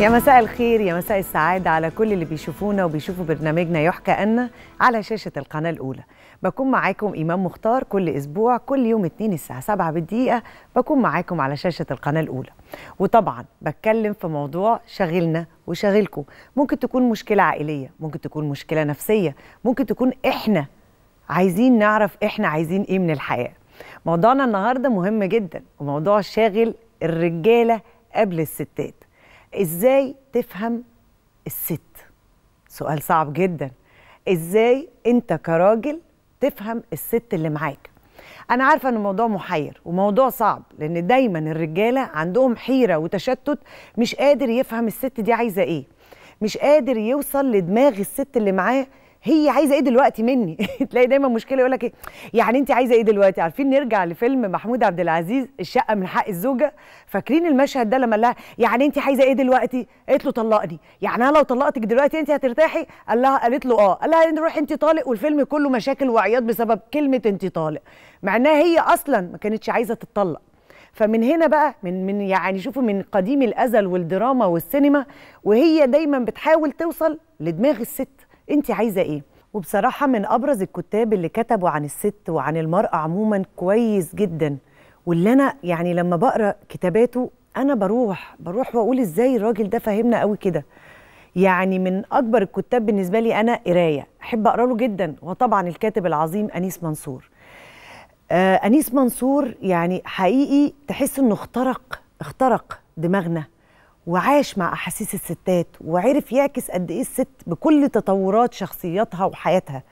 يا مساء الخير يا مساء السعادة على كل اللي بيشوفونا وبيشوفوا برنامجنا يحكى أن على شاشة القناة الأولى بكون معاكم إمام مختار كل أسبوع كل يوم اتنين الساعة سبعة بالدقيقة بكون معاكم على شاشة القناة الأولى وطبعا بتكلم في موضوع شاغلنا وشاغلكم ممكن تكون مشكلة عائلية ممكن تكون مشكلة نفسية ممكن تكون إحنا عايزين نعرف إحنا عايزين إيه من الحياة موضوعنا النهاردة مهم جدا وموضوع شاغل الرجالة قبل الستات ازاي تفهم الست سؤال صعب جدا ازاي انت كراجل تفهم الست اللي معاك انا عارفه ان الموضوع محير وموضوع صعب لان دايما الرجاله عندهم حيره وتشتت مش قادر يفهم الست دي عايزه ايه مش قادر يوصل لدماغ الست اللي معاه هي عايزه ايه دلوقتي مني تلاقي دايما مشكله يقول لك ايه يعني انت عايزه ايه دلوقتي عارفين نرجع لفيلم محمود عبد العزيز الشقه من حق الزوجه فاكرين المشهد ده لما قال لها يعني انت عايزه ايه دلوقتي قالت له طلقني يعني انا لو طلقتك دلوقتي انت هترتاحي قال لها قالت له اه قال لها يعني روحي روح انت طالق والفيلم كله مشاكل وعياط بسبب كلمه انت طالق مع انها هي اصلا ما كانتش عايزه تتطلق فمن هنا بقى من من يعني شوفوا من قديم الازل والدراما والسينما وهي دايما بتحاول توصل لدماغ الست انت عايزه ايه وبصراحه من ابرز الكتاب اللي كتبوا عن الست وعن المراه عموما كويس جدا واللي انا يعني لما بقرا كتاباته انا بروح بروح واقول ازاي الراجل ده فهمنا قوي كده يعني من اكبر الكتاب بالنسبه لي انا قرايه احب اقرا له جدا وطبعا الكاتب العظيم انيس منصور آه انيس منصور يعني حقيقي تحس انه اخترق اخترق دماغنا وعاش مع احاسيس الستات وعرف يعكس قد ايه الست بكل تطورات شخصياتها وحياتها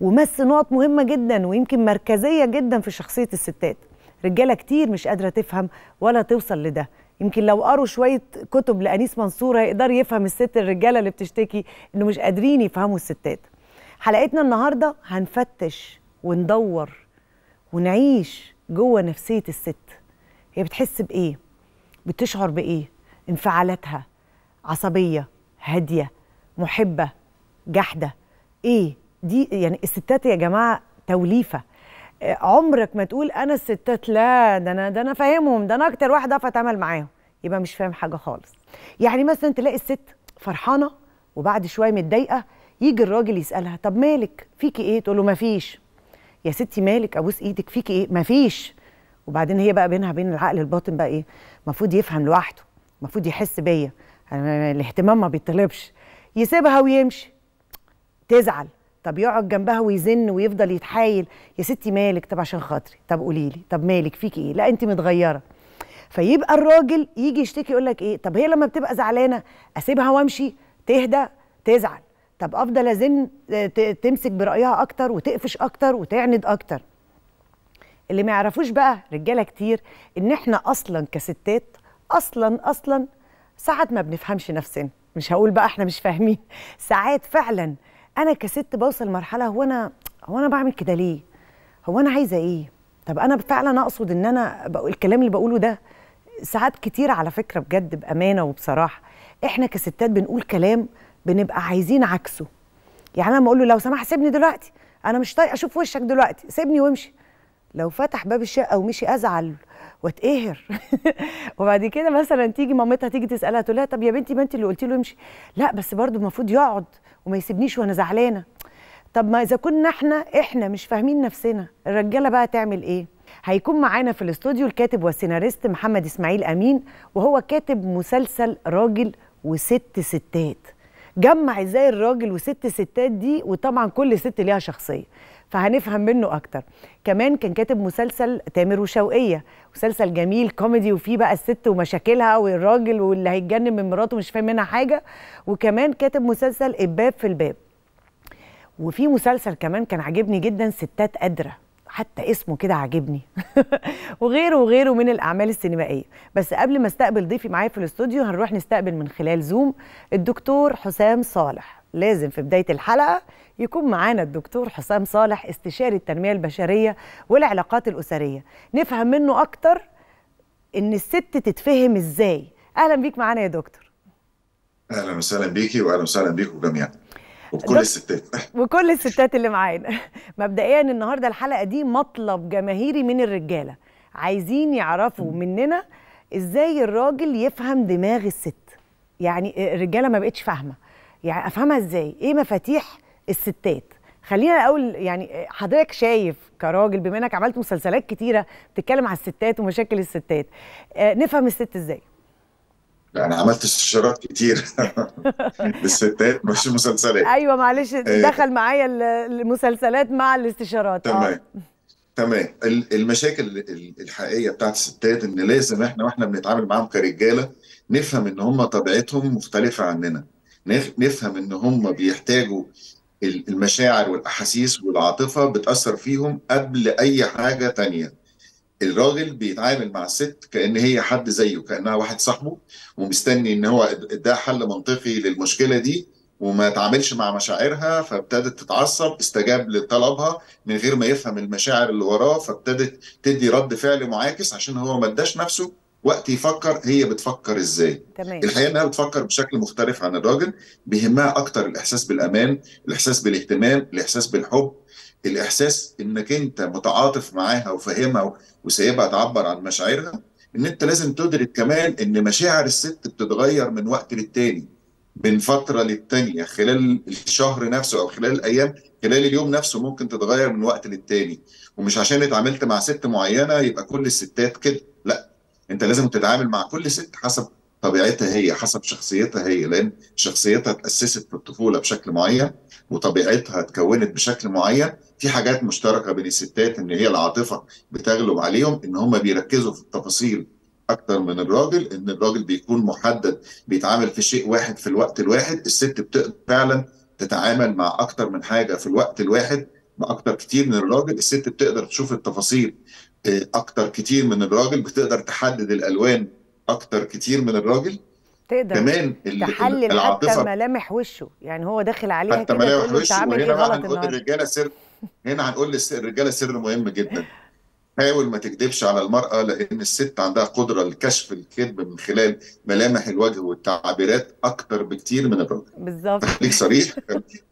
ومس نقط مهمه جدا ويمكن مركزيه جدا في شخصيه الستات رجاله كتير مش قادره تفهم ولا توصل لده يمكن لو قروا شويه كتب لانيس منصور هيقدر يفهم الست الرجاله اللي بتشتكي انه مش قادرين يفهموا الستات حلقتنا النهارده هنفتش وندور ونعيش جوه نفسيه الست هي بتحس بايه بتشعر بايه انفعالاتها عصبية هادية محبة جحدة ايه دي يعني الستات يا جماعة توليفة آه، عمرك ما تقول انا الستات لا ده انا ده انا فاهمهم ده انا اكتر واحده اعرف اتعامل معاهم يبقى مش فاهم حاجه خالص يعني مثلا تلاقي الست فرحانه وبعد شويه متضايقه يجي الراجل يسالها طب مالك فيكي ايه تقول له ما فيش يا ستي مالك ابوس ايدك فيكي ايه ما فيش وبعدين هي بقى بينها بين العقل الباطن بقى ايه المفروض يفهم لوحده المفروض يحس بيا الاهتمام ما بيطلبش يسيبها ويمشي تزعل طب يقعد جنبها ويزن ويفضل يتحايل يا ستي مالك طب عشان خاطري طب قولي لي طب مالك فيك ايه لا انت متغيره فيبقى الراجل يجي يشتكي يقول لك ايه طب هي لما بتبقى زعلانه اسيبها وامشي تهدى تزعل طب افضل ازن تمسك برايها اكتر وتقفش اكتر وتعند اكتر اللي ما يعرفوش بقى رجاله كتير ان احنا اصلا كستات اصلا اصلا ساعات ما بنفهمش نفسنا مش هقول بقى احنا مش فاهمين ساعات فعلا انا كست بوصل مرحله هو انا هو انا بعمل كده ليه هو انا عايزه ايه طب انا فعلا اقصد ان انا بقول الكلام اللي بقوله ده ساعات كتير على فكره بجد بامانه وبصراحه احنا كستات بنقول كلام بنبقى عايزين عكسه يعني انا لما اقول له لو سمحت سيبني دلوقتي انا مش طايقه اشوف وشك دلوقتي سيبني وامشي لو فتح باب الشقه ومشي ازعل واتقهر وبعد كده مثلا تيجي مامتها تيجي تسالها تقول لها طب يا بنتي ما انت اللي قلتي له امشي لا بس برضه المفروض يقعد وما يسيبنيش وانا زعلانه طب ما اذا كنا احنا احنا مش فاهمين نفسنا الرجاله بقى تعمل ايه هيكون معانا في الاستوديو الكاتب والسيناريست محمد اسماعيل امين وهو كاتب مسلسل راجل وست ستات جمع ازاي الراجل وست ستات دي وطبعا كل ست ليها شخصيه فهنفهم منه اكتر كمان كان كاتب مسلسل تامر وشوقيه مسلسل جميل كوميدي وفيه بقى الست ومشاكلها والراجل واللي هيتجنن من مراته مش فاهم منها حاجه وكمان كاتب مسلسل الباب في الباب وفي مسلسل كمان كان عاجبني جدا ستات قادره حتى اسمه كده عاجبني وغيره وغيره من الاعمال السينمائيه بس قبل ما استقبل ضيفي معايا في الاستوديو هنروح نستقبل من خلال زوم الدكتور حسام صالح لازم في بداية الحلقة يكون معانا الدكتور حسام صالح استشاري التنمية البشرية والعلاقات الأسرية نفهم منه أكتر إن الست تتفهم إزاي أهلا بيك معانا يا دكتور أهلا وسهلا بيكي وأهلا وسهلا بيكم جميعا وبكل الستات وكل الستات اللي معانا مبدئيا النهارده الحلقه دي مطلب جماهيري من الرجاله عايزين يعرفوا مننا ازاي الراجل يفهم دماغ الست يعني الرجاله ما بقتش فاهمه يعني افهمها ازاي ايه مفاتيح الستات خلينا الاول يعني حضرتك شايف كراجل بما انك عملت مسلسلات كتيره بتتكلم على الستات ومشاكل الستات آه، نفهم الست ازاي انا عملت استشارات كتير للستات مش مسلسلات ايوه معلش آه، دخل معايا المسلسلات مع الاستشارات تمام آه. تمام المشاكل الحقيقيه بتاعت الستات ان لازم احنا واحنا بنتعامل معاهم كرجاله نفهم ان هم طبيعتهم مختلفه عننا نفهم ان هم بيحتاجوا المشاعر والاحاسيس والعاطفه بتاثر فيهم قبل اي حاجه تانية الراجل بيتعامل مع الست كان هي حد زيه كانها واحد صاحبه ومستني ان هو ده حل منطقي للمشكله دي وما تعاملش مع مشاعرها فابتدت تتعصب استجاب لطلبها من غير ما يفهم المشاعر اللي وراه فابتدت تدي رد فعل معاكس عشان هو ما اداش نفسه وقت يفكر هي بتفكر ازاي تمام. الحقيقه انها بتفكر بشكل مختلف عن الراجل بيهمها اكتر الاحساس بالامان الاحساس بالاهتمام الاحساس بالحب الاحساس انك انت متعاطف معاها وفاهمها وسايبها تعبر عن مشاعرها ان انت لازم تدرك كمان ان مشاعر الست بتتغير من وقت للتاني من فتره للتانيه خلال الشهر نفسه او خلال الايام خلال اليوم نفسه ممكن تتغير من وقت للتاني ومش عشان اتعاملت مع ست معينه يبقى كل الستات كده لا انت لازم تتعامل مع كل ست حسب طبيعتها هي حسب شخصيتها هي لان شخصيتها اتاسست في الطفوله بشكل معين وطبيعتها اتكونت بشكل معين في حاجات مشتركه بين الستات ان هي العاطفه بتغلب عليهم ان هم بيركزوا في التفاصيل اكتر من الراجل ان الراجل بيكون محدد بيتعامل في شيء واحد في الوقت الواحد الست بتقدر فعلا تتعامل مع اكتر من حاجه في الوقت الواحد باكتر كتير من الراجل الست بتقدر تشوف التفاصيل إيه، اكتر كتير من الراجل بتقدر تحدد الالوان اكتر كتير من الراجل تقدر كمان تحلل حتى ملامح وشه يعني هو داخل عليها حتى ملامح وشه وهنا إيه بقى هنقول للرجاله سر هنا هنقول للرجاله سر مهم جدا حاول ما تكذبش على المرأة لأن الست عندها قدرة لكشف الكذب من خلال ملامح الوجه والتعبيرات أكتر بكتير من الراجل بالظبط ليك صريح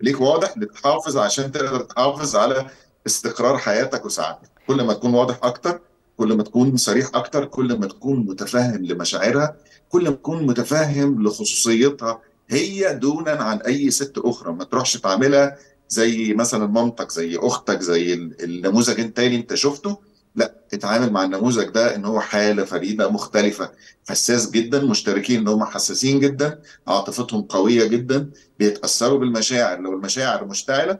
ليك واضح بتحافظ عشان تقدر تحافظ على استقرار حياتك وسعادتك كل ما تكون واضح اكتر كل ما تكون صريح اكتر كل ما تكون متفهم لمشاعرها كل ما تكون متفهم لخصوصيتها هي دونا عن اي ست اخرى ما تروحش تعاملها زي مثلا مامتك زي اختك زي النموذج التاني انت شفته لا اتعامل مع النموذج ده ان هو حاله فريده مختلفه حساس جدا مشتركين ان هم حساسين جدا عاطفتهم قويه جدا بيتاثروا بالمشاعر لو المشاعر مشتعله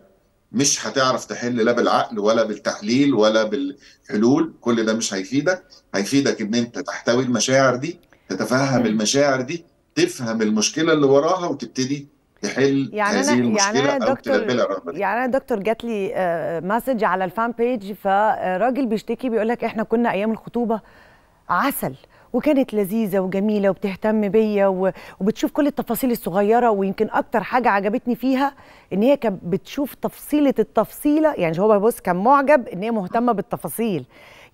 مش هتعرف تحل لا بالعقل ولا بالتحليل ولا بالحلول كل ده مش هيفيدك هيفيدك ان انت تحتوي المشاعر دي تتفهم المشاعر دي تفهم المشكله اللي وراها وتبتدي تحل يعني هذه يعني أنا المشكله يعني أنا او دكتور يعني انا دكتور جات لي مسج آه، على الفان بيج فراجل بيشتكي بيقول لك احنا كنا ايام الخطوبه عسل وكانت لذيذه وجميله وبتهتم بيا وبتشوف كل التفاصيل الصغيره ويمكن اكتر حاجه عجبتني فيها ان هي كانت بتشوف تفصيله التفصيله يعني هو بص كان معجب ان هي مهتمه بالتفاصيل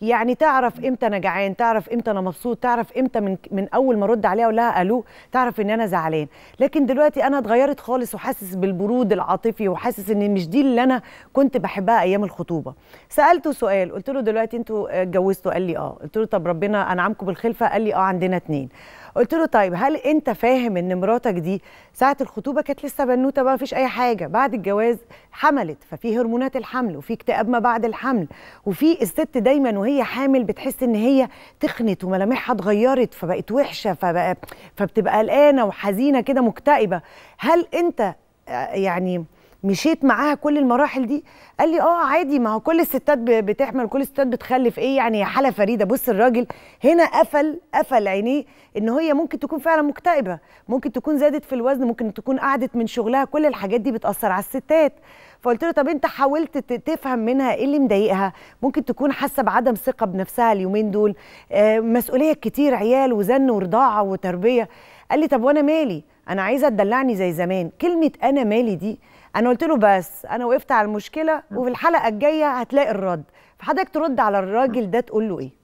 يعني تعرف امتى انا جعان تعرف امتى انا مبسوط تعرف امتى من من اول ما ارد عليها اقول لها الو تعرف ان انا زعلان لكن دلوقتي انا اتغيرت خالص وحاسس بالبرود العاطفي وحاسس ان مش دي اللي انا كنت بحبها ايام الخطوبه سالته سؤال قلت له دلوقتي انتوا اتجوزتوا قال لي اه قلت له طب ربنا انعمكم بالخلفه قال لي اه عندنا اتنين قلت له طيب هل انت فاهم ان مراتك دي ساعه الخطوبه كانت لسه بنوته بقى مفيش اي حاجه بعد الجواز حملت ففي هرمونات الحمل وفي اكتئاب ما بعد الحمل وفي الست دايما وهي حامل بتحس ان هي تخنت وملامحها اتغيرت فبقت وحشه فبقى فبتبقى قلقانه وحزينه كده مكتئبه هل انت آه، يعني مشيت معاها كل المراحل دي قال لي اه عادي ما هو كل الستات بتحمل كل الستات بتخلف ايه يعني حاله فريده بص الراجل هنا قفل قفل عينيه ان هي ممكن تكون فعلا مكتئبه ممكن تكون زادت في الوزن ممكن تكون قعدت من شغلها كل الحاجات دي بتاثر على الستات فقلت له طب انت حاولت تفهم منها ايه اللي مضايقها ممكن تكون حاسه بعدم ثقه بنفسها اليومين دول آه، مسؤوليه كتير عيال وزن ورضاعه وتربيه قال لي طب وانا مالي انا عايزه تدلعني زي زمان كلمه انا مالي دي انا قلت له بس انا وقفت على المشكله وفي الحلقه الجايه هتلاقي الرد فحضرتك ترد على الراجل ده تقول له ايه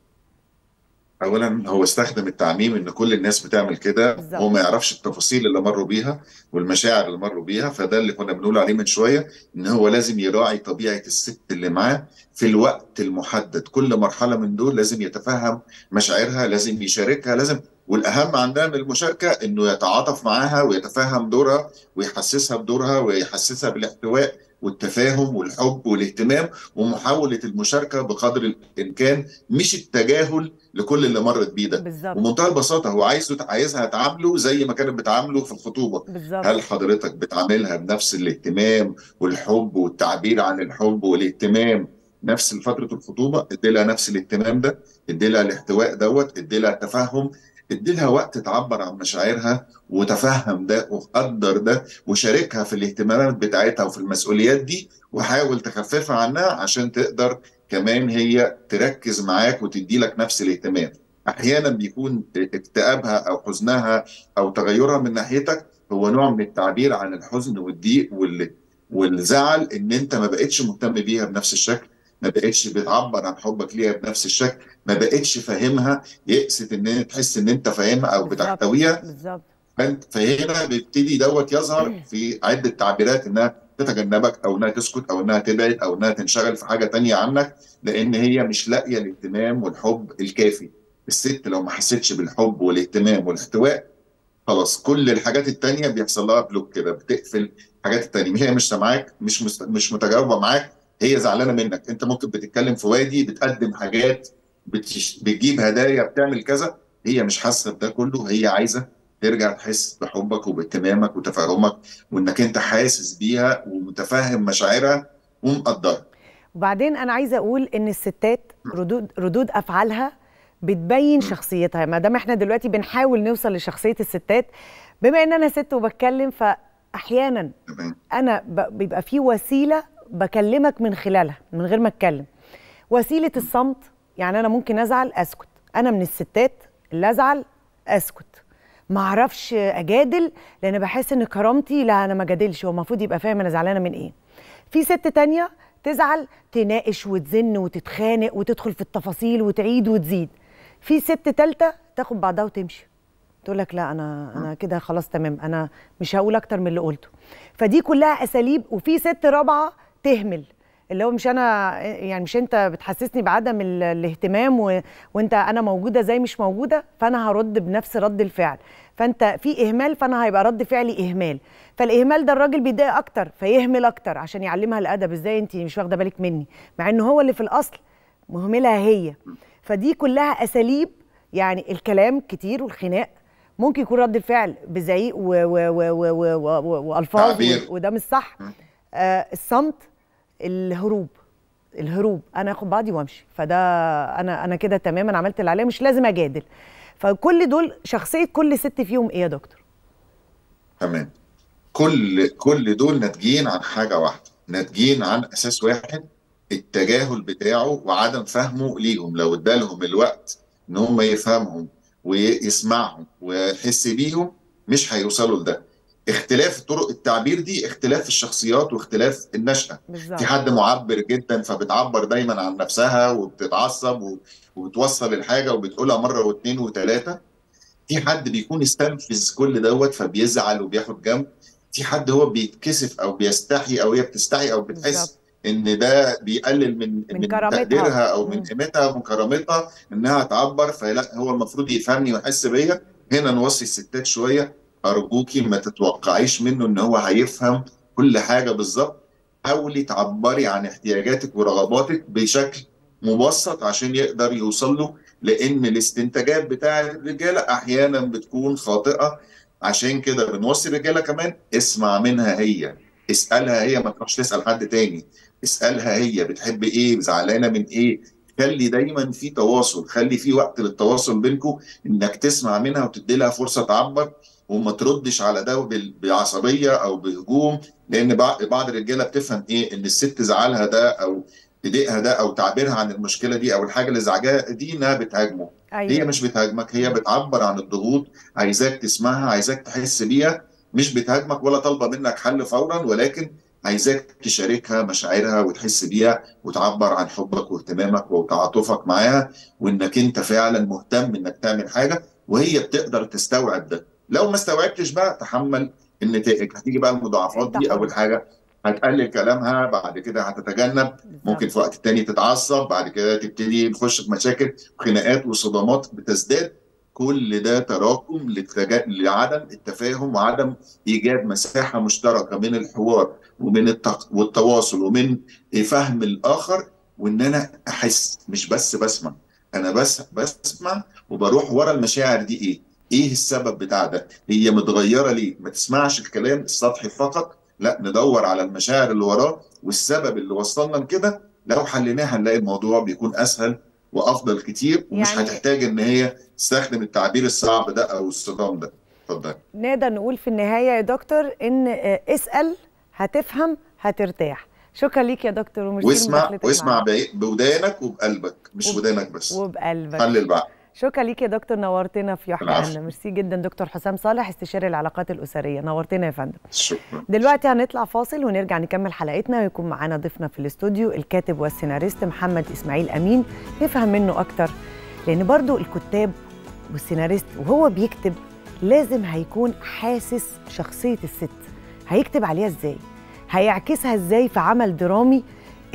اولا هو استخدم التعميم ان كل الناس بتعمل كده هو ما يعرفش التفاصيل اللي مروا بيها والمشاعر اللي مروا بيها فده اللي كنا بنقول عليه من شويه ان هو لازم يراعي طبيعه الست اللي معاه في الوقت المحدد كل مرحله من دول لازم يتفهم مشاعرها لازم يشاركها لازم والاهم عندها من المشاركه انه يتعاطف معاها ويتفهم دورها ويحسسها بدورها ويحسسها بالاحتواء والتفاهم والحب والاهتمام ومحاوله المشاركه بقدر الامكان مش التجاهل لكل اللي مرت بيه ده بمنتهى ومنتهى البساطه هو عايزه عايزها تعامله زي ما كانت بتعامله في الخطوبه بالزبط. هل حضرتك بتعاملها بنفس الاهتمام والحب والتعبير عن الحب والاهتمام نفس فتره الخطوبه ادي لها نفس الاهتمام ده ادي لها الاحتواء دوت ادي لها تفهم اديلها لها وقت تعبر عن مشاعرها وتفهم ده وقدر ده وشاركها في الاهتمامات بتاعتها وفي المسؤوليات دي وحاول تخففها عنها عشان تقدر كمان هي تركز معاك وتدي لك نفس الاهتمام احيانا بيكون اكتئابها او حزنها او تغيرها من ناحيتك هو نوع من التعبير عن الحزن والضيق والزعل ان انت ما بقتش مهتم بيها بنفس الشكل ما بقتش بتعبر عن حبك ليها بنفس الشكل ما بقتش فاهمها يقصد ان تحس ان انت فاهمها او بتحتويها بالظبط فهنا بيبتدي دوت يظهر في عده تعبيرات انها تتجنبك او انها تسكت او انها تبعد او انها تنشغل في حاجه تانية عنك لان هي مش لاقيه الاهتمام والحب الكافي الست لو ما حسيتش بالحب والاهتمام والاحتواء خلاص كل الحاجات التانية بيحصل لها بلوك كده بتقفل الحاجات التانية هي مش سامعاك مش مست... مش متجاوبه معاك هي زعلانه منك انت ممكن بتتكلم في وادي بتقدم حاجات بتش... بتجيب هدايا بتعمل كذا هي مش حاسه بده كله هي عايزه ترجع تحس بحبك وباهتمامك وتفاهمك وانك انت حاسس بيها ومتفهم مشاعرها ومقدرها وبعدين انا عايزه اقول ان الستات ردود ردود افعالها بتبين شخصيتها ما دام احنا دلوقتي بنحاول نوصل لشخصيه الستات بما ان انا ست وبتكلم فاحيانا انا بيبقى في وسيله بكلمك من خلالها من غير ما اتكلم وسيله الصمت يعني انا ممكن ازعل اسكت انا من الستات اللي ازعل اسكت ما اعرفش اجادل لان بحس ان كرامتي لا انا ما جادلش هو المفروض يبقى فاهم انا زعلانه من ايه في ست تانية تزعل تناقش وتزن وتتخانق وتدخل في التفاصيل وتعيد وتزيد في ست تالتة تاخد بعضها وتمشي تقول لك لا انا انا آه. كده خلاص تمام انا مش هقول اكتر من اللي قلته فدي كلها اساليب وفي ست رابعه تهمل اللي هو مش انا يعني مش انت بتحسسني بعدم الاهتمام و... وانت انا موجوده زي مش موجوده فانا هرد بنفس رد الفعل فانت في اهمال فانا هيبقى رد فعلي اهمال فالاهمال ده الراجل بيضايق اكتر فيهمل اكتر عشان يعلمها الادب ازاي انت مش واخده بالك مني مع ان هو اللي في الاصل مهملها هي فدي كلها اساليب يعني الكلام كتير والخناق ممكن يكون رد الفعل بزعيق والفاظ و... و... وده مش صح آه، الصمت الهروب الهروب انا اخد بعضي وامشي فده انا انا كده تماما عملت اللي عليا مش لازم اجادل فكل دول شخصيه كل ست فيهم ايه يا دكتور تمام كل كل دول ناتجين عن حاجه واحده ناتجين عن اساس واحد التجاهل بتاعه وعدم فهمه ليهم لو ادالهم الوقت ان هم يفهمهم ويسمعهم ويحس بيهم مش هيوصلوا لده اختلاف طرق التعبير دي اختلاف الشخصيات واختلاف النشأة بالزبط. في حد معبر جدا فبتعبر دايما عن نفسها وبتتعصب وبتوصل الحاجة وبتقولها مرة واثنين وثلاثة في حد بيكون استنفذ كل دوت فبيزعل وبياخد جنب في حد هو بيتكسف او بيستحي او هي بتستحي او بتحس ان ده بيقلل من من, من تقديرها او من قيمتها من كرامتها انها تعبر فلا هو المفروض يفهمني ويحس بيا هنا نوصي الستات شويه ارجوكي ما تتوقعيش منه ان هو هيفهم كل حاجه بالظبط حاولي تعبري عن احتياجاتك ورغباتك بشكل مبسط عشان يقدر يوصل له لان الاستنتاجات بتاع الرجاله احيانا بتكون خاطئه عشان كده بنوصي الرجاله كمان اسمع منها هي اسالها هي ما تروحش تسال حد تاني اسالها هي بتحب ايه زعلانه من ايه خلي دايما في تواصل خلي في وقت للتواصل بينكم انك تسمع منها وتدي لها فرصه تعبر وما تردش على ده بعصبيه او بهجوم لان بعض الرجاله بتفهم ايه ان الست زعلها ده او تضايقها ده او تعبيرها عن المشكله دي او الحاجه اللي زعجاها دي انها بتهاجمه أيوة. هي مش بتهاجمك هي بتعبر عن الضغوط عايزاك تسمعها عايزاك تحس بيها مش بتهاجمك ولا طالبه منك حل فورا ولكن عايزاك تشاركها مشاعرها وتحس بيها وتعبر عن حبك واهتمامك وتعاطفك معاها وانك انت فعلا مهتم انك تعمل حاجه وهي بتقدر تستوعب ده لو ما استوعبتش بقى تحمل النتائج هتيجي بقى المضاعفات دي اول حاجه هتقلل كلامها بعد كده هتتجنب ممكن في وقت تاني تتعصب بعد كده تبتدي تخش في مشاكل خناقات وصدمات بتزداد كل ده تراكم لعدم التفاهم وعدم ايجاد مساحه مشتركه من الحوار ومن التق... والتواصل ومن فهم الاخر وان انا احس مش بس بسمع انا بس بسمع وبروح ورا المشاعر دي ايه ايه السبب بتاع ده هي متغيره ليه ما تسمعش الكلام السطحي فقط لا ندور على المشاعر اللي وراه والسبب اللي وصلنا لكده لو حليناها هنلاقي الموضوع بيكون اسهل وافضل كتير ومش يعني... هتحتاج ان هي تستخدم التعبير الصعب ده او الصدام ده اتفضل نقدر نقول في النهايه يا دكتور ان آه، اسال هتفهم هترتاح شكرا ليك يا دكتور ومش واسمع واسمع بودانك وبقلبك مش ودانك بس وبقلبك حلل بقى شكرا ليك يا دكتور نورتنا في يحيى ميرسي جدا دكتور حسام صالح استشاري العلاقات الاسريه نورتنا يا فندم شكرا دلوقتي هنطلع فاصل ونرجع نكمل حلقتنا ويكون معانا ضيفنا في الاستوديو الكاتب والسيناريست محمد اسماعيل امين نفهم منه اكتر لان برضو الكتاب والسيناريست وهو بيكتب لازم هيكون حاسس شخصيه الست هيكتب عليها ازاي هيعكسها ازاي في عمل درامي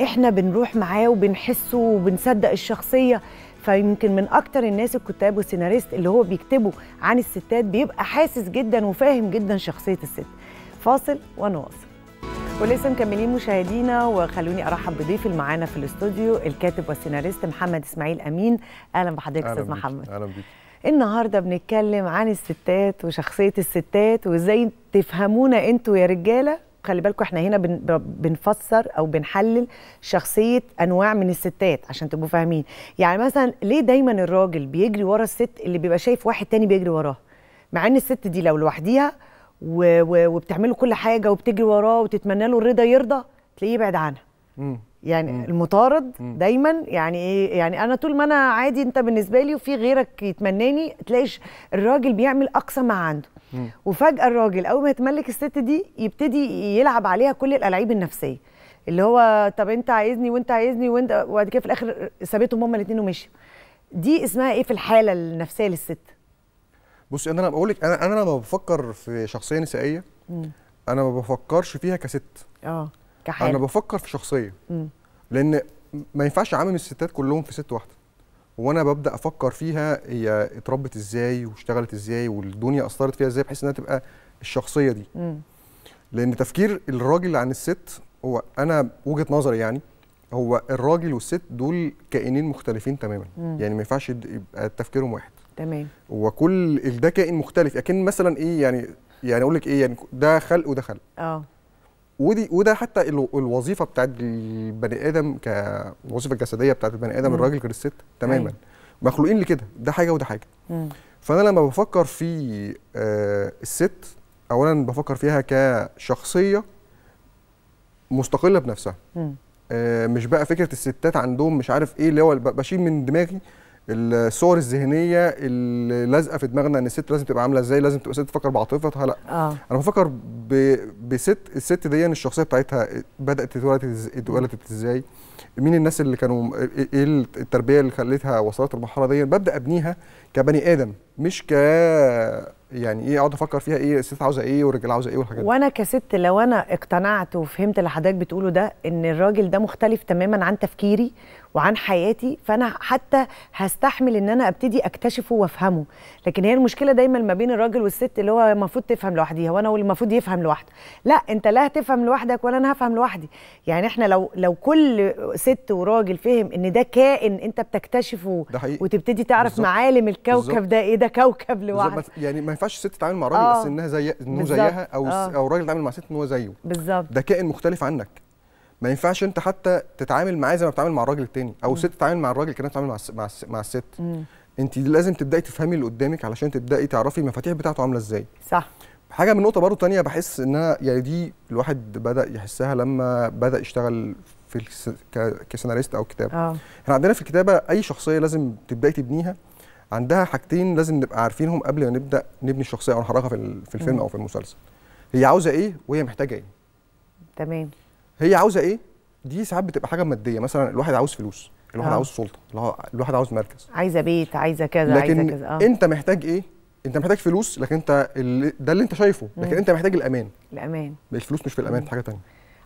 احنا بنروح معاه وبنحسه وبنصدق الشخصيه فيمكن من اكتر الناس الكتاب والسيناريست اللي هو بيكتبوا عن الستات بيبقى حاسس جدا وفاهم جدا شخصيه الست فاصل ونواصل ولسه مكملين مشاهدينا وخلوني ارحب بضيفي اللي معانا في الاستوديو الكاتب والسيناريست محمد اسماعيل امين اهلا بحضرتك استاذ محمد اهلا بيك النهارده بنتكلم عن الستات وشخصيه الستات وازاي تفهمونا انتوا يا رجاله خلي بالكم احنا هنا بن بنفسر او بنحلل شخصيه انواع من الستات عشان تبقوا فاهمين يعني مثلا ليه دايما الراجل بيجري ورا الست اللي بيبقى شايف واحد تاني بيجري وراه مع ان الست دي لو لوحديها وبتعمل له كل حاجه وبتجري وراه وتتمنى له الرضا يرضى تلاقيه يبعد عنها يعني مم. المطارد مم. دايما يعني ايه يعني انا طول ما انا عادي انت بالنسبه لي وفي غيرك يتمناني تلاقيش الراجل بيعمل اقصى ما عنده مم. وفجاه الراجل اول ما يتملك الست دي يبتدي يلعب عليها كل الالعاب النفسيه اللي هو طب انت عايزني وانت عايزني وانت وبعد كده في الاخر سابتهم هما الاثنين ومشي دي اسمها ايه في الحاله النفسيه للست بصي انا بقول لك انا انا لما بفكر في شخصيه نسائيه مم. انا ما بفكرش فيها كست اه كحال انا بفكر في شخصيه م. لان ما ينفعش اعمم الستات كلهم في ست واحده وانا ببدا افكر فيها هي اتربت ازاي واشتغلت ازاي والدنيا اثرت فيها ازاي بحيث انها تبقى الشخصيه دي م. لان تفكير الراجل عن الست هو انا وجهه نظري يعني هو الراجل والست دول كائنين مختلفين تماما م. يعني ما ينفعش يبقى تفكيرهم واحد تمام وكل ده كائن مختلف اكن مثلا ايه يعني يعني اقول لك ايه يعني ده خلق وده خلق اه ودي وده حتى الوظيفه بتاعت البني ادم كوظيفه جسديه بتاعت البني ادم الراجل غير الست أيوة. تماما مخلوقين لكده ده حاجه وده حاجه فانا لما بفكر في آه الست اولا بفكر فيها كشخصيه مستقله بنفسها آه مش بقى فكره الستات عندهم مش عارف ايه اللي هو بشيل من دماغي الصور الذهنيه اللي لازقه في دماغنا ان الست لازم تبقى عامله ازاي لازم تبقى ست تفكر بعاطفتها لا آه. انا بفكر ب... بست الست دي الشخصيه بتاعتها بدات اتولدت اتولدت ازاي مين الناس اللي كانوا إيه،, ايه التربيه اللي خلتها وصلت المرحله دي ببدا ابنيها كبني ادم مش ك يعني ايه اقعد افكر فيها ايه الست عاوزه ايه والرجاله عاوزه ايه والحاجات دي وانا كست لو انا اقتنعت وفهمت اللي حضرتك بتقوله ده ان الراجل ده مختلف تماما عن تفكيري وعن حياتي فانا حتى هستحمل ان انا ابتدي اكتشفه وافهمه لكن هي المشكله دايما ما بين الراجل والست اللي هو المفروض تفهم لوحديها وانا واللي المفروض يفهم لوحده لا انت لا هتفهم لوحدك ولا انا هفهم لوحدي يعني احنا لو لو كل ست وراجل فهم ان ده كائن انت بتكتشفه ده حقيقي. وتبتدي تعرف بالزبط. معالم الكوكب بالزبط. ده ايه ده كوكب لوحده يعني ما ينفعش الست تتعامل مع راجل آه. بس انها زي انه زيها او آه. او الراجل يتعامل مع ست ان هو زيه بالظبط ده كائن مختلف عنك ما ينفعش انت حتى تتعامل معاه زي ما بتتعامل مع الراجل التاني او الست تتعامل مع الراجل كانها بتتعامل مع مع, مع الست انت لازم تبداي تفهمي اللي قدامك علشان تبداي تعرفي المفاتيح بتاعته عامله ازاي صح حاجه من نقطه برضو تانية بحس انها يعني دي الواحد بدا يحسها لما بدا يشتغل في الس... ك... كسيناريست او كتاب آه. احنا عندنا في الكتابه اي شخصيه لازم تبداي تبنيها عندها حاجتين لازم نبقى عارفينهم قبل ما نبدا نبني الشخصيه او نحركها في, ال... في الفيلم مم. او في المسلسل هي عاوزه ايه وهي محتاجه ايه تمام هي عاوزه ايه دي ساعات بتبقى حاجه ماديه مثلا الواحد عاوز فلوس الواحد آه. عاوز سلطه الواحد عاوز مركز عايزه بيت عايزه كذا لكن عايزه كذا آه. انت محتاج ايه انت محتاج فلوس لكن انت اللي ده اللي انت شايفه لكن مم. انت محتاج الامان الامان الفلوس مش في الامان في حاجه تانية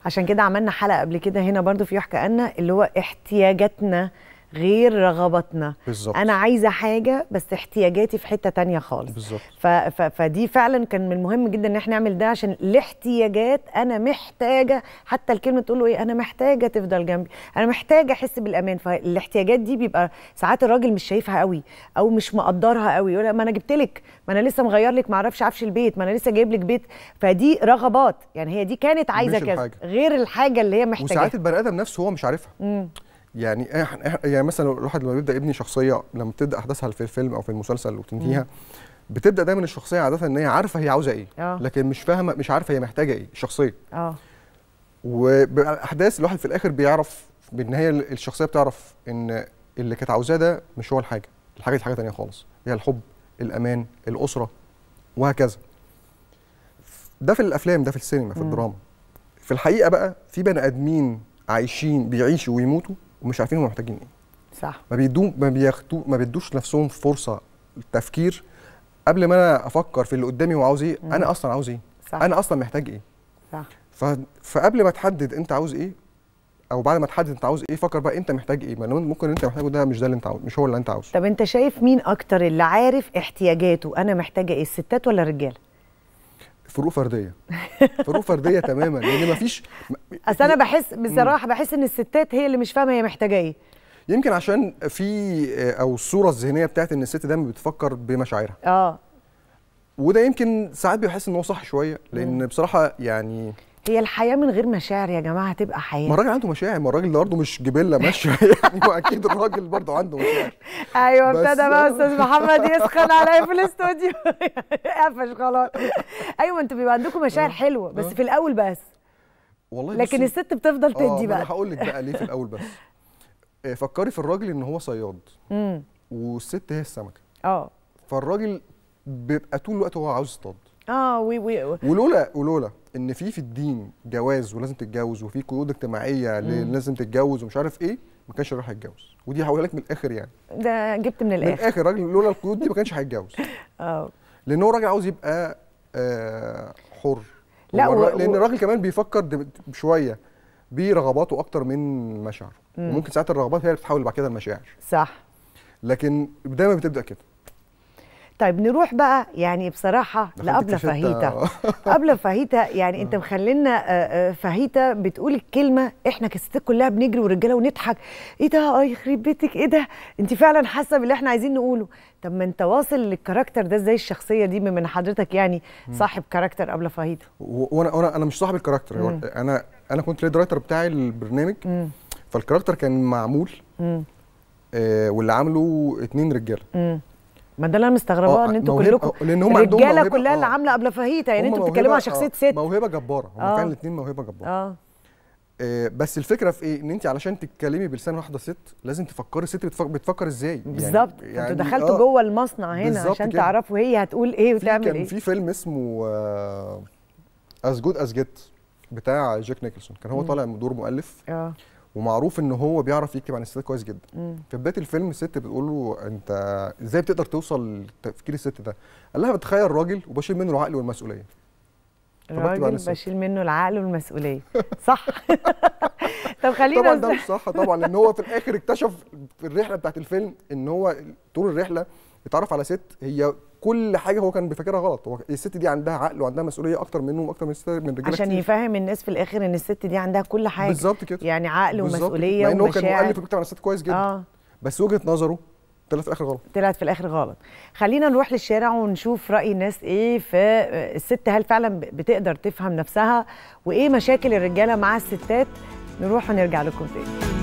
عشان كده عملنا حلقه قبل كده هنا برضو في يحكى ان اللي هو احتياجاتنا غير رغباتنا بالزبط. انا عايزه حاجه بس احتياجاتي في حته تانية خالص ف... ف... فدي فعلا كان من المهم جدا ان احنا نعمل ده عشان الاحتياجات انا محتاجه حتى الكلمه تقول له ايه انا محتاجه تفضل جنبي انا محتاجه احس بالامان فالاحتياجات دي بيبقى ساعات الراجل مش شايفها قوي او مش مقدرها قوي يقول ما انا جبت لك ما انا لسه مغير لك ما اعرفش عفش البيت ما انا لسه جايب لك بيت فدي رغبات يعني هي دي كانت عايزه كذا غير الحاجه اللي هي محتاجاها وساعات البني ادم نفسه هو مش عارفها مم. يعني احنا يعني مثلا الواحد لما بيبدا يبني شخصيه لما بتبدا احداثها في الفيلم او في المسلسل وتنتهيها بتبدا دايما الشخصيه عاده ان هي عارفه هي عاوزه ايه أوه. لكن مش فاهمه مش عارفه هي محتاجه ايه الشخصيه اه وبالاحداث الواحد في الاخر بيعرف بالنهايه الشخصيه بتعرف ان اللي كانت عاوزاه ده مش هو الحاجه الحاجه دي حاجه ثانيه خالص هي الحب الامان الاسره وهكذا ده في الافلام ده في السينما في الدراما في الحقيقه بقى في بني ادمين عايشين بيعيشوا ويموتوا ومش عارفين هم محتاجين ايه صح ما بيدوم ما بياخدو ما بيدوش نفسهم فرصه التفكير قبل ما انا افكر في اللي قدامي وعاوز ايه انا اصلا عاوز ايه صح. انا اصلا محتاج ايه صح ف... فقبل ما تحدد انت عاوز ايه او بعد ما تحدد انت عاوز ايه فكر بقى انت محتاج ايه ما ممكن انت محتاجه ده مش ده اللي انت عاوز مش هو اللي انت عاوزه طب انت شايف مين اكتر اللي عارف احتياجاته انا محتاجه ايه الستات ولا الرجاله فروق فرديه فروق فرديه تماما لان مفيش اصل انا بحس بصراحه بحس ان الستات هي اللي مش فاهمه هي محتاجه ايه يمكن عشان في آه، او الصوره الذهنيه بتاعت ان الست دايما بتفكر بمشاعرها اه وده يمكن ساعات بيحس ان هو صح شويه لان بصراحه يعني هي الحياه من غير مشاعر يا جماعه هتبقى حياه ما الراجل عنده مشاعر ما الراجل برضه مش جبله ماشيه يعني واكيد الراجل برضه عنده مشاعر ايوه ابتدى بقى استاذ محمد يسخن عليا في الاستوديو قفش خلاص ايوه انتوا بيبقى عندكم مشاعر آه. حلوه بس آه. في الاول بس والله لكن الست بتفضل آه، تدي بقى انا هقول لك بقى ليه في الاول بس فكري في الراجل ان هو صياد امم والست هي السمكه اه فالراجل بيبقى طول الوقت هو عاوز يصطاد اه وي وي ولولا ولولا ان في في الدين جواز ولازم تتجوز وفي قيود اجتماعيه لازم تتجوز ومش عارف ايه ما كانش راح يتجوز ودي هقولها لك من الاخر يعني ده جبت من الاخر من الاخر الراجل لولا القيود دي ما كانش هيتجوز اه لان هو راجل عاوز يبقى آه حر لا و... لان الراجل كمان بيفكر شويه برغباته اكتر من مشاعره ممكن ساعات الرغبات هي اللي بتتحول بعد كده المشاعر صح لكن دايما بتبدا كده طيب نروح بقى يعني بصراحه لقبل فاهيتا قبل فاهيتا يعني انت آه. مخلينا آه، آه، فاهيتا بتقول الكلمه احنا كستات كلها بنجري ورجالة ونضحك ايه ده اه يخرب بيتك ايه ده انت فعلا حاسه باللي احنا عايزين نقوله طب ما انت واصل للكاركتر ده ازاي الشخصيه دي من حضرتك يعني صاحب كاركتر قبل فاهيتا وانا انا انا مش صاحب الكاركتر انا انا كنت ليد رايتر بتاع البرنامج فالكاركتر كان معمول واللي عامله اتنين رجاله ما ده اللي انا مستغرباه ان انتوا كلكم آه، لان هم الرجاله كلها اللي آه. عامله قبل فهيته يعني انتوا بتتكلموا على آه، شخصيه ست موهبه جباره هم كانوا الاثنين موهبه جباره اه بس الفكره في ايه ان انت علشان تتكلمي بلسان واحده ست لازم تفكري الست بتفكر, بتفكر ازاي يعني بالظبط يعني, يعني انتوا دخلتوا آه جوه المصنع هنا عشان تعرفوا هي هتقول ايه وتعمل كان ايه كان في فيلم اسمه آه از جود از جيت بتاع جاك نيكلسون كان هو طالع دور مؤلف اه ومعروف ان هو بيعرف يكتب عن الستات كويس جدا في بدايه الفيلم الست بتقول له انت ازاي بتقدر توصل لتفكير الست ده قال لها بتخيل راجل وبشيل منه العقل والمسؤوليه الراجل بشيل منه العقل والمسؤوليه صح طب خلينا طبعا ده مش صح طبعا لان هو في الاخر اكتشف في الرحله بتاعت الفيلم ان هو طول الرحله اتعرف على ست هي كل حاجه هو كان بيفكرها غلط هو الست دي عندها عقل وعندها مسؤوليه اكتر منه واكتر من الست من الرجاله عشان كتير. يفهم الناس في الاخر ان الست دي عندها كل حاجه بالظبط كده يعني عقل ومسؤوليه مع انه كان مؤلف وبيكتب على الست كويس جدا آه. بس وجهه نظره طلعت في الاخر غلط طلعت في الاخر غلط خلينا نروح للشارع ونشوف راي الناس ايه في الست هل فعلا بتقدر تفهم نفسها وايه مشاكل الرجاله مع الستات نروح ونرجع لكم تاني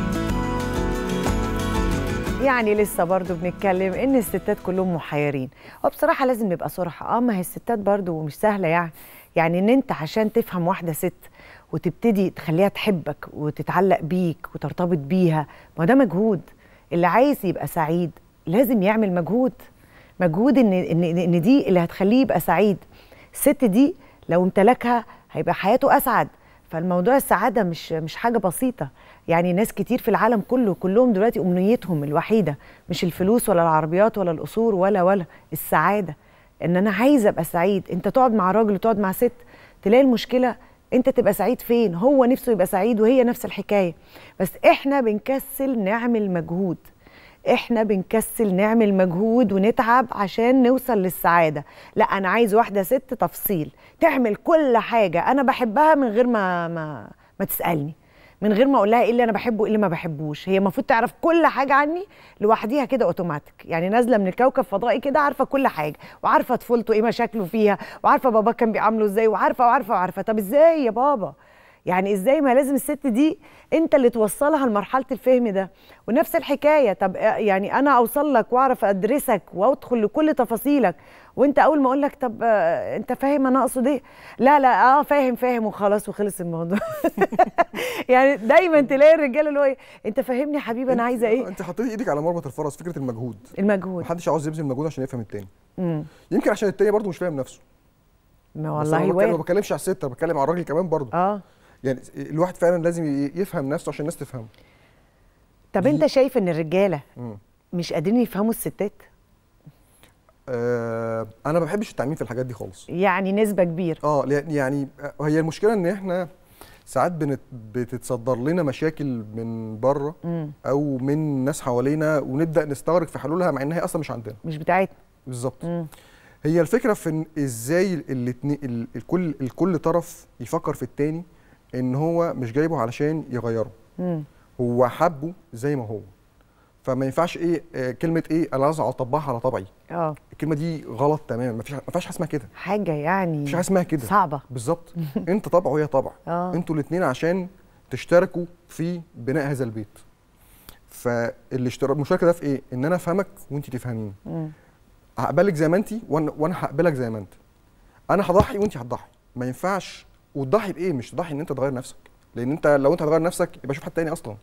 يعني لسه برضو بنتكلم ان الستات كلهم محيرين وبصراحه لازم نبقى صراحه اه ما هي الستات برضو مش سهله يعني يعني ان انت عشان تفهم واحده ست وتبتدي تخليها تحبك وتتعلق بيك وترتبط بيها ما ده مجهود اللي عايز يبقى سعيد لازم يعمل مجهود مجهود ان ان ان دي اللي هتخليه يبقى سعيد الست دي لو امتلكها هيبقى حياته اسعد فالموضوع السعاده مش مش حاجه بسيطه يعني ناس كتير في العالم كله كلهم دلوقتي امنيتهم الوحيده مش الفلوس ولا العربيات ولا القصور ولا ولا السعاده ان انا عايزه ابقى سعيد انت تقعد مع راجل وتقعد مع ست تلاقي المشكله انت تبقى سعيد فين هو نفسه يبقى سعيد وهي نفس الحكايه بس احنا بنكسل نعمل مجهود احنا بنكسل نعمل مجهود ونتعب عشان نوصل للسعاده لا انا عايز واحده ست تفصيل تعمل كل حاجه انا بحبها من غير ما ما, ما تسالني من غير ما اقول لها ايه اللي انا بحبه وايه اللي ما بحبوش هي المفروض تعرف كل حاجه عني لوحديها كده اوتوماتيك يعني نازله من الكوكب فضائي كده عارفه كل حاجه وعارفه طفولته ايه مشاكله فيها وعارفه بابا كان بيعامله ازاي وعارفه وعارفه وعارفه طب ازاي يا بابا يعني ازاي ما لازم الست دي انت اللي توصلها لمرحله الفهم ده ونفس الحكايه طب آه، يعني انا اوصل لك واعرف ادرسك وادخل لكل تفاصيلك وانت اول ما اقول لك طب آه، انت فاهم انا اقصد ايه لا لا اه فاهم فاهم وخلاص وخلص الموضوع يعني دايما تلاقي الرجاله اللي هو ايه انت فاهمني يا حبيبي انا عايزه ايه انت حطيتي ايدك على مربط الفرس فكره المجهود المجهود محدش عاوز يبذل مجهود عشان يفهم التاني يمكن عشان التاني برضه مش فاهم نفسه ما والله انا ما بتكلمش على الست انا بتكلم على الراجل كمان برضه اه يعني الواحد فعلا لازم يفهم نفسه عشان الناس تفهمه طب انت شايف ان الرجاله مش قادرين يفهموا الستات آه انا ما بحبش التعميم في الحاجات دي خالص يعني نسبه كبيره اه يعني آه، هي المشكله ان احنا ساعات بتتصدر لنا مشاكل من بره او من ناس حوالينا ونبدا نستغرق في حلولها مع ان هي اصلا مش عندنا مش بتاعتنا بالظبط هي الفكره في إن ازاي الاتنين الكل الكل طرف يفكر في التاني ان هو مش جايبه علشان يغيره مم. هو حبه زي ما هو فما ينفعش ايه آه، كلمه ايه العظ على طباعها على طبعي اه الكلمه دي غلط تماما ما فيش يعني ما فيش حاجه اسمها كده حاجه يعني مش حاجه اسمها كده صعبه بالظبط انت طبع وهي طبع آه. انتوا الاثنين عشان تشتركوا في بناء هذا البيت فالاشتراك المشاركه ده في ايه ان انا افهمك وانت تفهميني هقبلك زي ما انت وانا هقبلك زي ما انت انا هضحي وانت هتضحي ما ينفعش وتضحي بايه مش تضحي ان انت تغير نفسك لان انت لو انت هتغير نفسك يبقى شوف حد تاني اصلا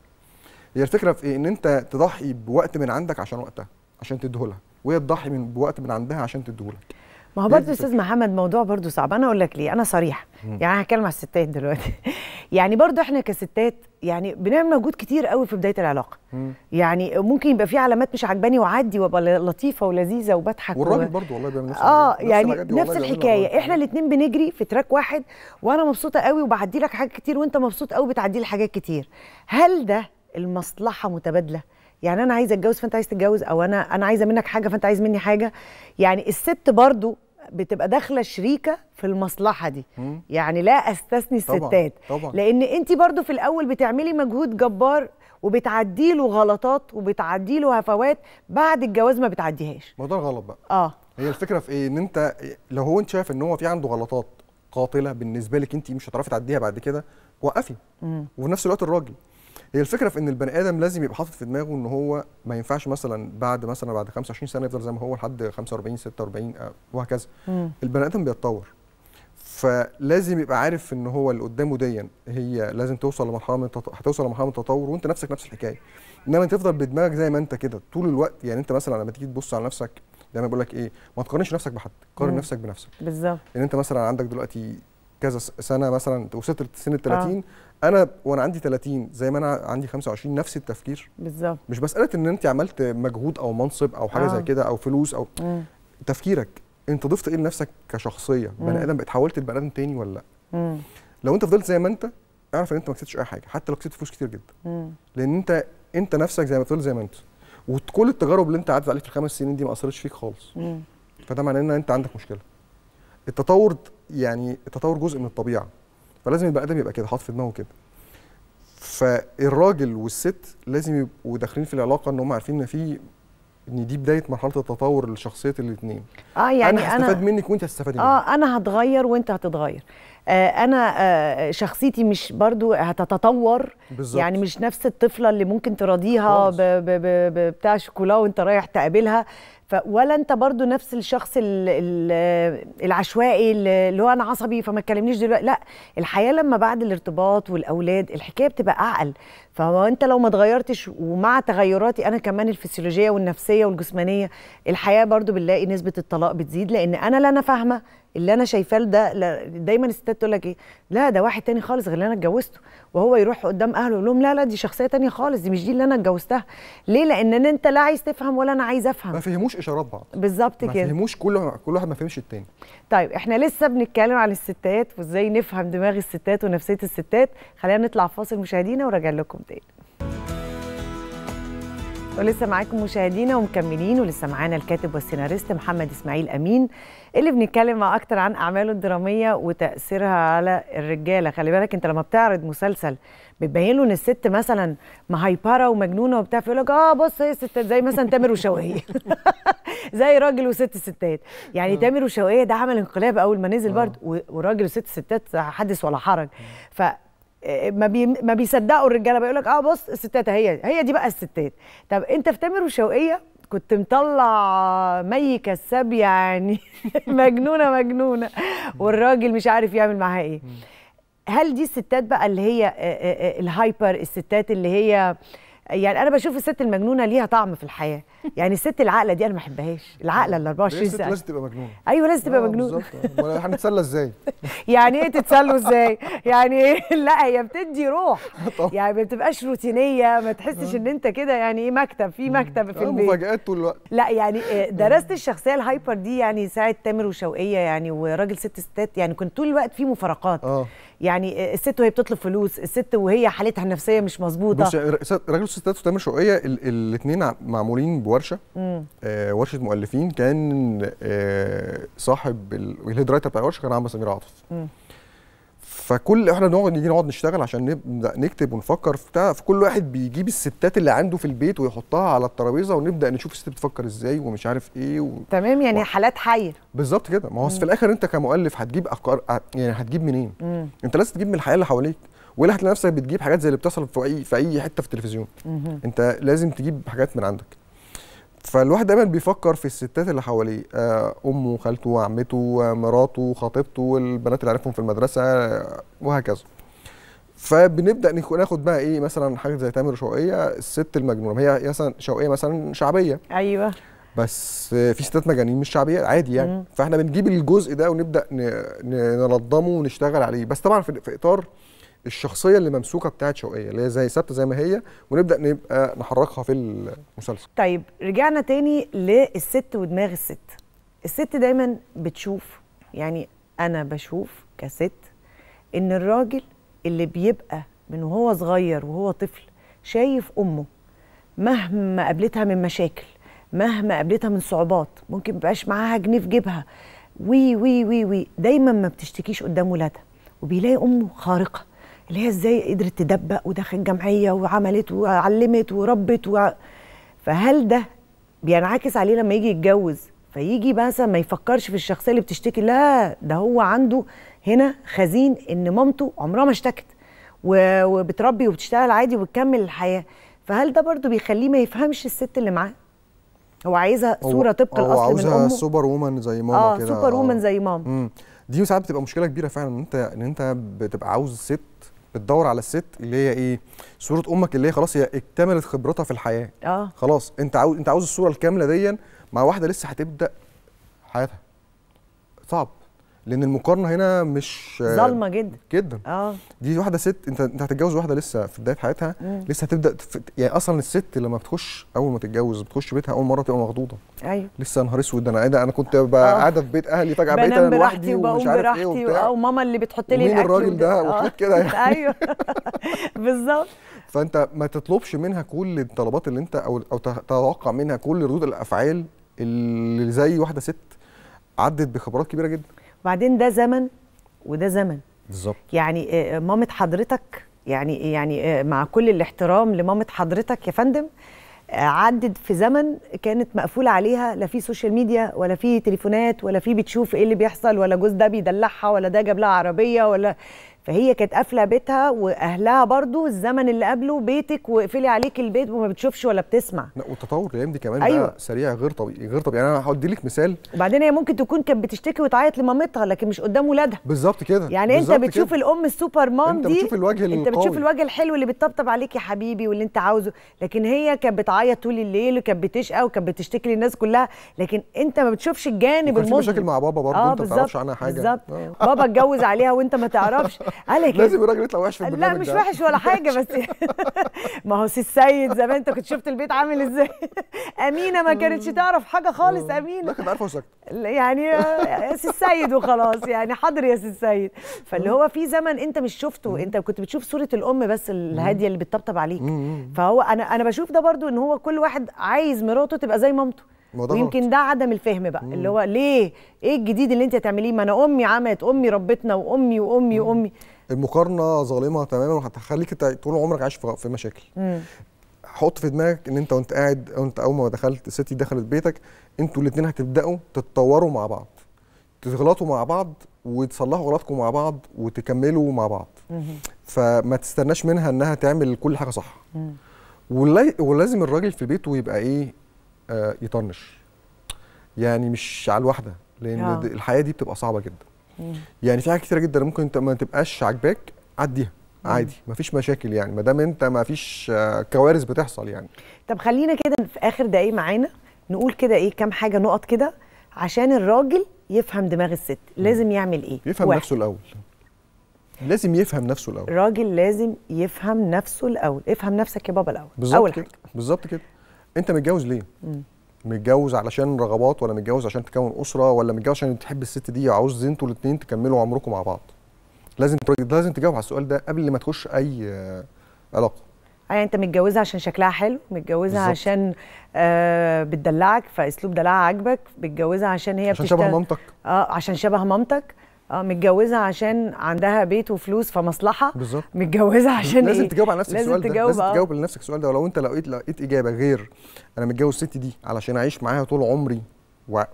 هي الفكره في ايه ان انت تضحي بوقت من عندك عشان وقتها عشان تديهولها وهي تضحي من بوقت من عندها عشان تديهولك ما هو برضه استاذ محمد موضوع برضه صعب انا اقول لك ليه انا صريحه يعني انا هتكلم على الستات دلوقتي يعني برضه احنا كستات يعني بنعمل مجهود كتير قوي في بدايه العلاقه يعني ممكن يبقى في علامات مش عجباني وعدي وابقى لطيفه ولذيذه وبضحك والراجل و... برضه والله بيعمل نفس اه يعني نفس, نفس الحكايه احنا الاثنين بنجري في تراك واحد وانا مبسوطه قوي وبعدي لك حاجات كتير وانت مبسوط قوي بتعدي لي حاجات كتير هل ده المصلحه متبادله يعني انا عايزه اتجوز فانت عايز تتجوز او انا انا عايزه منك حاجه فانت عايز مني حاجه يعني الست برضو بتبقى داخله شريكه في المصلحه دي يعني لا استثني الستات طبعًا. طبعًا. لان انت برضو في الاول بتعملي مجهود جبار وبتعدي له غلطات وبتعدي له هفوات بعد الجواز ما بتعديهاش ما ده غلط بقى اه هي الفكره في ايه ان انت لو هو انت شايف ان هو في عنده غلطات قاتله بالنسبه لك انت مش هتعرفي تعديها بعد كده وقفي وفي نفس الوقت الراجل هي الفكره في ان البني ادم لازم يبقى حاطط في دماغه ان هو ما ينفعش مثلا بعد مثلا بعد 25 سنه يفضل زي ما هو لحد 45 46 آه، وهكذا البني ادم بيتطور فلازم يبقى عارف ان هو اللي قدامه ديا هي لازم توصل لمرحله من التط... هتوصل لمرحله من التطور وانت نفسك نفس الحكايه انما تفضل بدماغك زي ما انت كده طول الوقت يعني انت مثلا لما تيجي تبص على نفسك دايما بقول لك ايه ما تقارنش نفسك بحد قارن نفسك بنفسك بالظبط يعني انت مثلا عندك دلوقتي كذا سنه مثلا وصلت لسن ال 30 آه. انا وانا عندي 30 زي ما انا عندي 25 نفس التفكير بالظبط مش مساله ان انت عملت مجهود او منصب او حاجه آه. زي كده او فلوس او مم. تفكيرك انت ضفت ايه لنفسك كشخصيه بني ادم اتحولت لبني ادم تاني ولا لا لو انت فضلت زي ما انت اعرف ان انت ما كسبتش اي حاجه حتى لو كسبت فلوس كتير جدا مم. لان انت انت نفسك زي ما تقول زي ما انت وكل التجارب اللي انت عدت عليك في الخمس سنين دي ما اثرتش فيك خالص مم. فده معناه ان انت عندك مشكله التطور يعني التطور جزء من الطبيعه فلازم يبقى ادم يبقى كده حاطط في دماغه كده فالراجل والست لازم يبقوا داخلين في العلاقه ان هم عارفين ان في ان دي بدايه مرحله التطور لشخصيه الاثنين اه يعني انا هستفاد منك وانت هتستفادي آه، مني اه انا هتغير وانت هتتغير آه، انا آه، شخصيتي مش برضو هتتطور بالزبط. يعني مش نفس الطفله اللي ممكن تراضيها بتاع شوكولا وانت رايح تقابلها ولا انت برضو نفس الشخص آه، العشوائي اللي هو انا عصبي فما تكلمنيش دلوقتي لا الحياه لما بعد الارتباط والاولاد الحكايه بتبقى اعقل فهو انت لو ما اتغيرتش ومع تغيراتي انا كمان الفسيولوجيه والنفسيه والجسمانيه الحياه برضو بنلاقي نسبه الطلاق بتزيد لان انا لا انا فاهمه اللي انا شايفاه ده دايما الستات تقول لك ايه لا ده واحد تاني خالص غير اللي انا اتجوزته وهو يروح قدام اهله يقول لهم لا لا دي شخصيه تانية خالص دي مش دي اللي انا اتجوزتها ليه لان انت لا عايز تفهم ولا انا عايز افهم ما فهموش اشارات بعض بالظبط كده ما فهموش كل كل واحد ما فهمش التاني طيب احنا لسه بنتكلم عن الستات وازاي نفهم دماغ الستات ونفسيه الستات خلينا نطلع فاصل مشاهدينا وراجع لكم تاني ولسه معاكم مشاهدينا ومكملين ولسه معانا الكاتب والسيناريست محمد اسماعيل امين اللي بنتكلم مع اكتر عن اعماله الدراميه وتاثيرها على الرجاله خلي بالك انت لما بتعرض مسلسل بتبين له ان الست مثلا مهايبره ومجنونه وبتاع فيقول لك اه بص هي الستات زي مثلا تامر وشوقية زي راجل وست ستات يعني تامر وشوقية ده عمل انقلاب اول ما نزل برضه وراجل وست ستات حدث ولا حرج ف ما بي ما بيصدقوا الرجاله بيقول لك اه بص الستات هي هي دي بقى الستات طب انت في تامر وشوقيه كنت مطلع مي كساب يعني مجنونه مجنونه والراجل مش عارف يعمل معاها ايه هل دي الستات بقى اللي هي آه، آه، آه، الهايبر الستات اللي هي يعني انا بشوف الست المجنونه ليها طعم في الحياه يعني الست العاقله دي انا ما بحبهاش العاقله ال 24 ساعه لازم تبقى مجنونه ايوه لازم تبقى آه، مجنونه احنا هنتسلى ازاي يعني ايه تتسلوا ازاي يعني ايه لا هي بتدي روح يعني ما بتبقاش روتينيه ما تحسش آه. ان انت كده يعني ايه مكتب في مكتب في آه، البيت مفاجات طول الوقت لا يعني إيه، درست الشخصيه الهايبر دي يعني ساعه تامر وشوقيه يعني وراجل ست ستات يعني كنت طول الوقت في مفارقات يعني الست وهي بتطلب فلوس الست وهي حالتها النفسيه مش مظبوطه بص راجل الستات وتامر شوقيه الاثنين معمولين بورشه آه ورشه مؤلفين كان آه صاحب الهيد رايتر بتاع الورشه كان عم سمير عاطف فكل احنا بنقعد نيجي نقعد نشتغل عشان نبدا نكتب ونفكر في بتاع فكل واحد بيجيب الستات اللي عنده في البيت ويحطها على الترابيزه ونبدا نشوف الست بتفكر ازاي ومش عارف ايه و... تمام يعني و... حالات حيه بالظبط كده ما هو في الاخر انت كمؤلف هتجيب افكار يعني هتجيب منين؟ مم. انت لازم تجيب من الحياه اللي حواليك ولا هتلاقي نفسك بتجيب حاجات زي اللي بتحصل في اي في اي حته في التلفزيون مم. انت لازم تجيب حاجات من عندك فالواحد دايما بيفكر في الستات اللي حواليه آه، امه خالته عمته مراته خطيبته البنات اللي عرفهم في المدرسه آه، وهكذا فبنبدا ناخد بقى ايه مثلا حاجه زي تامر شوقيه الست المجنونه هي مثلا شوقيه مثلا شعبيه ايوه بس في ستات مجانين مش شعبيه عادي يعني مم. فاحنا بنجيب الجزء ده ونبدا نلضمه ونشتغل عليه بس طبعا في اطار الشخصيه اللي ممسوكه بتاعه شوقيه اللي هي زي ثابته زي ما هي ونبدا نبقى نحركها في المسلسل طيب رجعنا تاني للست ودماغ الست الست دايما بتشوف يعني انا بشوف كست ان الراجل اللي بيبقى من وهو صغير وهو طفل شايف امه مهما قابلتها من مشاكل مهما قابلتها من صعوبات ممكن مبقاش معاها جنيه في جيبها وي وي وي وي دايما ما بتشتكيش قدام ولادها وبيلاقي امه خارقه اللي هي ازاي قدرت تدبق ودخلت جمعيه وعملت وعلمت وربت و... فهل ده بينعكس عليه لما يجي يتجوز فيجي مثلا ما يفكرش في الشخصيه اللي بتشتكي لا ده هو عنده هنا خزين ان مامته عمرها ما اشتكت وبتربي وبتشتغل عادي وبتكمل الحياه فهل ده برضو بيخليه ما يفهمش الست اللي معاه هو عايزها صوره طبق الاصل من امه عاوزها سوبر وومن زي ماما آه كده سوبر وومن آه. زي ماما دي ساعات بتبقى مشكله كبيره فعلا ان انت ان انت بتبقى عاوز ست بتدور على الست اللي هي ايه صوره امك اللي هي خلاص هي اكتملت خبرتها في الحياه اه خلاص انت عاوز انت عاوز الصوره الكامله ديا مع واحده لسه هتبدا حياتها صعب لان المقارنه هنا مش ظالمه جدا جدا اه دي واحده ست انت انت هتتجوز واحده لسه في بدايه حياتها مم. لسه هتبدا يعني اصلا الست لما بتخش اول ما تتجوز بتخش بيتها اول مره تبقى مخضوضه ايوه لسه نهار اسود انا قاعده إيه انا كنت آه. قاعده في بيت اهلي فجاه بقيت انا لوحدي ومش عارف ايه وبتاع وماما اللي بتحط لي الاكل الراجل ده وحاجات آه. كده يعني ايوه بالظبط فانت ما تطلبش منها كل الطلبات اللي انت او او تتوقع منها كل ردود الافعال اللي زي واحده ست عدت بخبرات كبيره جدا وبعدين ده زمن وده زمن بالظبط يعني آه، آه، مامة حضرتك يعني يعني آه، مع كل الاحترام لمامة حضرتك يا فندم عدت في زمن كانت مقفولة عليها لا في سوشيال ميديا ولا في تليفونات ولا في بتشوف ايه اللي بيحصل ولا جوز ده بيدلعها ولا ده جاب لها عربيه ولا فهي كانت قافله بيتها واهلها برضو الزمن اللي قبله بيتك وقفلي عليك البيت وما بتشوفش ولا بتسمع لا والتطور الايام دي كمان أيوة. بقى سريع غير طبيعي غير طبيعي يعني انا هدي لك مثال وبعدين هي ممكن تكون كانت بتشتكي وتعيط لمامتها لكن مش قدام ولادها بالظبط كده يعني انت بتشوف كده. الام السوبر مام انت دي بتشوف الوجه انت القوي. بتشوف الوجه الحلو اللي بتطبطب عليك يا حبيبي واللي انت عاوزه لكن هي كانت بتعيط طول الليل وكانت بتشقى وكانت بتشتكي للناس كلها لكن انت ما بتشوفش الجانب المظلم مشاكل مع بابا برضه آه انت ما تعرفش عنها حاجه بالظبط آه. بابا اتجوز عليها وانت ما تعرفش عليك لازم إيه؟ الراجل يطلع وحش في البرنامج لا مش وحش ولا حاجه بس ما هو سي السيد زمان انت كنت شفت البيت عامل ازاي امينه ما كانتش تعرف حاجه خالص امينه لا كانت عارفه وسكت يعني سي السيد وخلاص يعني حاضر يا سي السيد فاللي هو في زمن انت مش شفته انت كنت بتشوف صوره الام بس الهاديه اللي بتطبطب عليك فهو انا انا بشوف ده برضو ان هو كل واحد عايز مراته تبقى زي مامته يمكن ده عدم الفهم بقى مم. اللي هو ليه ايه الجديد اللي انت هتعمليه ما انا امي عملت امي ربتنا وامي وامي مم. وامي المقارنه ظالمه تماما وهتخليك طول عمرك عايش في مشاكل مم. حط في دماغك ان انت وانت قاعد او انت اول ما دخلت ستي دخلت بيتك انتوا الاثنين هتبداوا تتطوروا مع بعض تغلطوا مع بعض وتصلحوا غلطكم مع بعض وتكملوا مع بعض مم. فما تستناش منها انها تعمل كل حاجه صح مم. ولازم الراجل في بيته يبقى ايه آه، يطنش يعني مش على الواحده لان آه. الحياه دي بتبقى صعبه جدا مم. يعني في حاجات كتيره جدا ممكن انت ما تبقاش عاجباك عديها عادي مفيش مشاكل يعني ما دام انت مفيش آه، كوارث بتحصل يعني طب خلينا كده في اخر دقايق معانا نقول كده ايه كام حاجه نقط كده عشان الراجل يفهم دماغ الست لازم يعمل ايه يفهم واحد. نفسه الاول لازم يفهم نفسه الاول راجل لازم يفهم نفسه الاول افهم نفسك يا بابا الاول اول كده. حاجه بالظبط كده انت متجوز ليه؟ مم. متجوز علشان رغبات ولا متجوز عشان تكون اسره ولا متجوز عشان تحب الست دي وعاوز انتوا الاثنين تكملوا عمركم مع بعض لازم لازم تجاوب على السؤال ده قبل ما تخش اي آه، علاقه أي انت متجوزها عشان شكلها حلو متجوزها بالزبط. عشان آه بتدلعك فاسلوب دلعها عاجبك متجوزها عشان هي عشان بتشتغل... شبه مامتك اه عشان شبه مامتك آه، متجوزه عشان عندها بيت وفلوس فمصلحه بالظبط متجوزه عشان لازم إيه؟ تجاوب على نفسك السؤال ده لازم تجاوب آه. تجاوب لنفسك السؤال ده ولو انت لقيت لقيت اجابه غير انا متجوز الست دي علشان اعيش معاها طول عمري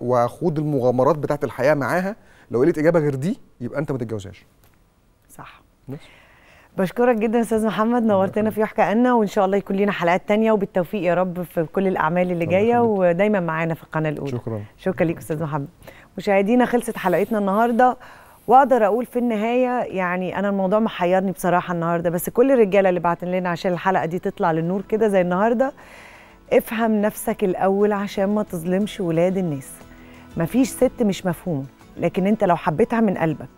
واخوض المغامرات بتاعت الحياه معاها لو لقيت اجابه غير دي يبقى انت ما تتجوزهاش صح بشكرك جدا استاذ محمد نورتنا في يحكى وان شاء الله يكون لنا حلقات تانية وبالتوفيق يا رب في كل الاعمال اللي جايه ودايما معانا في القناه الاولى شكرا شكرا ليك استاذ محمد مشاهدينا خلصت حلقتنا النهارده واقدر اقول في النهايه يعني انا الموضوع محيرني بصراحه النهارده بس كل الرجاله اللي بعتن لنا عشان الحلقه دي تطلع للنور كده زي النهارده افهم نفسك الاول عشان ما تظلمش ولاد الناس مفيش ست مش مفهوم لكن انت لو حبيتها من قلبك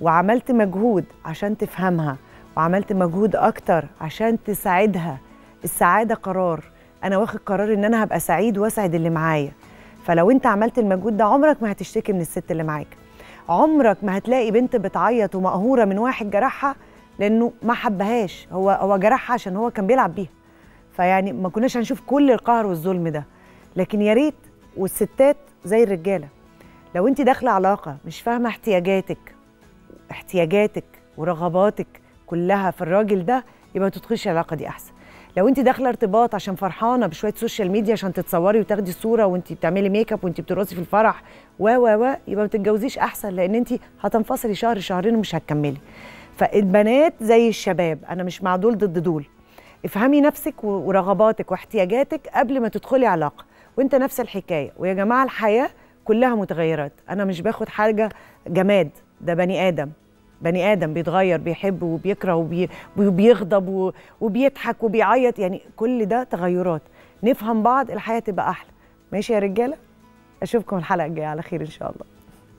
وعملت مجهود عشان تفهمها وعملت مجهود اكتر عشان تساعدها السعاده قرار انا واخد قرار ان انا هبقى سعيد واسعد اللي معايا فلو انت عملت المجهود ده عمرك ما هتشتكي من الست اللي معاك عمرك ما هتلاقي بنت بتعيط ومقهوره من واحد جرحها لانه ما حبهاش هو هو جرحها عشان هو كان بيلعب بيها فيعني ما كناش هنشوف كل القهر والظلم ده لكن يا ريت والستات زي الرجاله لو انت داخله علاقه مش فاهمه احتياجاتك احتياجاتك ورغباتك كلها في الراجل ده يبقى ما تدخلش العلاقه دي احسن لو انت داخله ارتباط عشان فرحانه بشويه سوشيال ميديا عشان تتصوري وتاخدي صوره وانت بتعملي ميك اب وانت بترقصي في الفرح و و و يبقى ما تتجوزيش احسن لان انت هتنفصلي شهر شهرين ومش هتكملي فالبنات زي الشباب انا مش مع دول ضد دول افهمي نفسك ورغباتك واحتياجاتك قبل ما تدخلي علاقه وانت نفس الحكايه ويا جماعه الحياه كلها متغيرات انا مش باخد حاجه جماد ده بني ادم بني ادم بيتغير بيحب وبيكره وبيغضب وبيضحك وبيعيط يعني كل ده تغيرات نفهم بعض الحياه تبقى احلى ماشي يا رجاله اشوفكم الحلقه الجايه على خير ان شاء الله